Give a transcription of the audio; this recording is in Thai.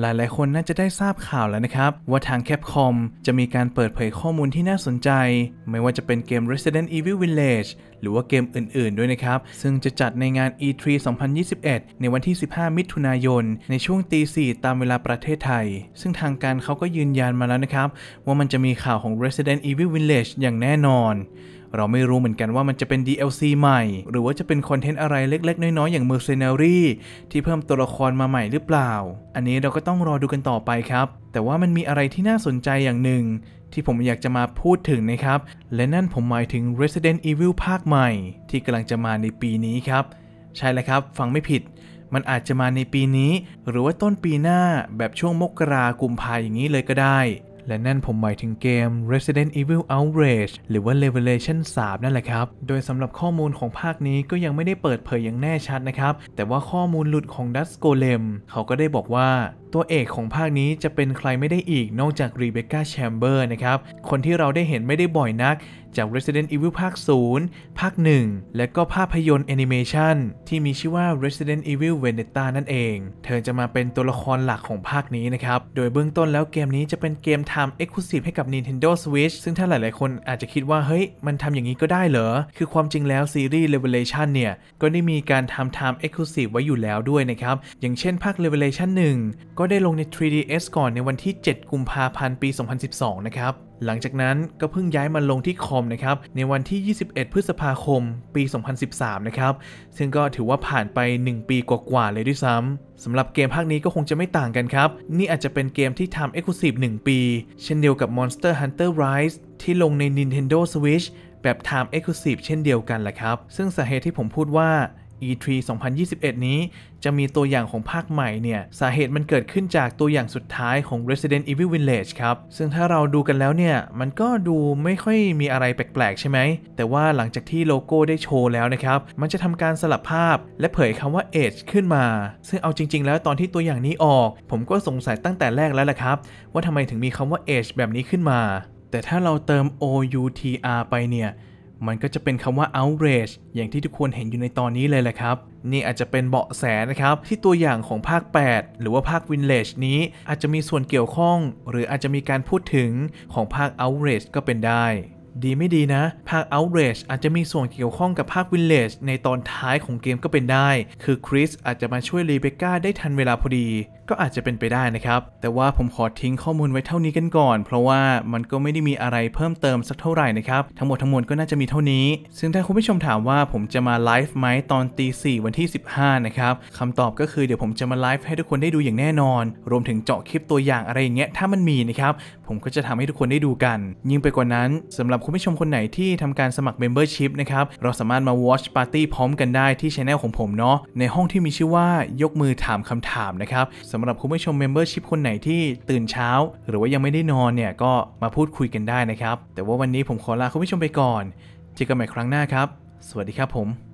หลายๆคนน่าจะได้ทราบข่าวแล้วนะครับ ว่าทาง Capcom จะมีการเปิดเผยข้อมูลที่น่าสนใจ ไม่ว่าจะเป็นเกม Resident Evil Village หรือว่าเกมอื่นๆ ด้วยนะครับ ซึ่งจะจัดในงาน E3 2021 ในวันที่ 15 มิถุนายน ในช่วงตี4ตามเวลาประเทศไทย ซึ่งทางการเขาก็ยืนยันมาแล้วนะครับ ว่ามันจะมีข่าวของ Resident Evil Village อย่างแน่นอนเราไม่รู้เหมือนกันว่ามันจะเป็น DLC ใหม่ หรือว่าจะเป็นคอนเทนต์อะไรเล็กๆ น้อย ๆ อย่าง Mercenary ที่เพิ่มตัวละครมาใหม่หรือเปล่า อันนี้เราก็ต้องรอดูกันต่อไปครับ แต่ว่ามันมีอะไรที่น่าสนใจอย่างหนึ่ง ที่ผมอยากจะมาพูดถึงนะครับ และนั่นผมหมายถึง Resident Evil ภาคใหม่ที่กำลังจะมาในปีนี้ครับ ใช่แล้วครับ ฟังไม่ผิด มันอาจจะมาในปีนี้ หรือว่าต้นปีหน้าแบบช่วงมกรากุมภายอย่างนี้เลยก็ได้และนั่นผมหมายถึงเกม Resident Evil Outrage หรือว่า Revelation 3 นั่นแหละครับ โดยสำหรับข้อมูลของภาคนี้ก็ยังไม่ได้เปิดเผยอย่างแน่ชัดนะครับ แต่ว่าข้อมูลหลุดของดัสโกเลมเขาก็ได้บอกว่า ตัวเอกของภาคนี้จะเป็นใครไม่ได้อีกนอกจากรีเบคก้าแชมเบอร์นะครับ คนที่เราได้เห็นไม่ได้บ่อยนักจาก Resident Evil ภาค0ภาค 1 และก็ภาพยนตร์แอนิเมชันที่มีชื่อว่า Resident Evil Vendetta นั่นเอง เธอจะมาเป็นตัวละครหลักของภาคนี้นะครับ โดยเบื้องต้นแล้วเกมนี้จะเป็นเกมทำ Exclusive ให้กับ Nintendo Switch ซึ่งถ้าหลาย ๆ คนอาจจะคิดว่าเฮ้ย มันทำอย่างนี้ก็ได้เหรอ คือความจริงแล้วซีรีส์ Revelation เนี่ย ก็ได้มีการทำ Time Exclusive ไว้อยู่แล้วด้วยนะครับ อย่างเช่นภาค Revelation 1 ก็ได้ลงใน 3DS ก่อนในวันที่ 7 กุมภาพันธ์ ปี 2012 นะครับหลังจากนั้นก็เพิ่งย้ายมาลงที่คอมนะครับ ในวันที่ 21 พฤษภาคม ปี 2013 นะครับ ซึ่งก็ถือว่าผ่านไป 1 ปีกว่า ๆ เลยด้วยซ้ำสำหรับเกมภาคนี้ก็คงจะไม่ต่างกันครับ นี่อาจจะเป็นเกมที่ทำกซ์คลูซีฟหปี เช่นเดียวกับ Monster Hunter Rise ที่ลงใน Nintendo Switch แบบ Time Exclusive เช่นเดียวกันแหละครับ ซึ่งสาเหตุที่ผมพูดว่า E3 2021 นี้จะมีตัวอย่างของภาคใหม่เนี่ย สาเหตุมันเกิดขึ้นจากตัวอย่างสุดท้ายของ Resident Evil Village ครับ ซึ่งถ้าเราดูกันแล้วเนี่ย มันก็ดูไม่ค่อยมีอะไรแปลกๆ ใช่ไหม แต่ว่าหลังจากที่โลโก้ได้โชว์แล้วนะครับ มันจะทำการสลับภาพ และเผยคำว่า d g e ขึ้นมา ซึ่งเอาจริง ๆ แล้วตอนที่ตัวอย่างนี้ออก ผมก็สงสัยตั้งแต่แรกแล้วล่ะครับ ว่าทำไมถึงมีคำว่า d g e แบบนี้ขึ้นมา แต่ถ้าเราเติม outr ไปเนี่ยมันก็จะเป็นคำว่า outrage อย่างที่ทุกคนเห็นอยู่ในตอนนี้เลยแหละครับ นี่อาจจะเป็นเบาะแสนะครับที่ตัวอย่างของภาค 8 หรือว่าภาค Village นี้อาจจะมีส่วนเกี่ยวข้องหรืออาจจะมีการพูดถึงของภาค outrage ก็เป็นได้ ดีไม่ดีนะ ภาค Outrage อาจจะมีส่วนเกี่ยวข้องกับภาค Village ในตอนท้ายของเกมก็เป็นได้ คือคริสอาจจะมาช่วยรีเบคก้าได้ทันเวลาพอดีก็อาจจะเป็นไปได้นะครับ แต่ว่าผมขอทิ้งข้อมูลไว้เท่านี้กันก่อน เพราะว่ามันก็ไม่ได้มีอะไรเพิ่มเติมสักเท่าไหร่นะครับ ทั้งหมดทั้งมวลก็น่าจะมีเท่านี้ ซึ่งถ้าคุณผู้ชมถามว่า ผมจะมาไลฟ์ไหมตอนตีสี่วันที่ 15 นะครับ คำตอบก็คือเดี๋ยวผมจะมาไลฟ์ให้ทุกคนได้ดูอย่างแน่นอน รวมถึงเจาะคลิปตัวอย่างอะไรอย่างเงี้ยถ้ามันมีนะครับ ผมก็จะทำให้ทุกคนได้ดูกัน ยิ่งไปกว่านั้น สำหรับคุณผู้ชมคนไหนที่ทำการสมัครเมมเบอร์ชิพนะครับ เราสามารถมา Watch Party พร้อมกันได้ ที่ช a n e ของผมเนาะในห้องที่มีชื่อว่ายกมือถามคำถามนะครับสำหรับคุณผู้ชม Membership คนไหนที่ตื่นเช้า หรือว่ายังไม่ได้นอนเนี่ยก็มาพูดคุยกันได้นะครับ แต่ว่าวันนี้ผมขอลาคุณผู้ชมไปก่อน เจอกันใหม่ครั้งหน้าครับ สวัสดีครับผม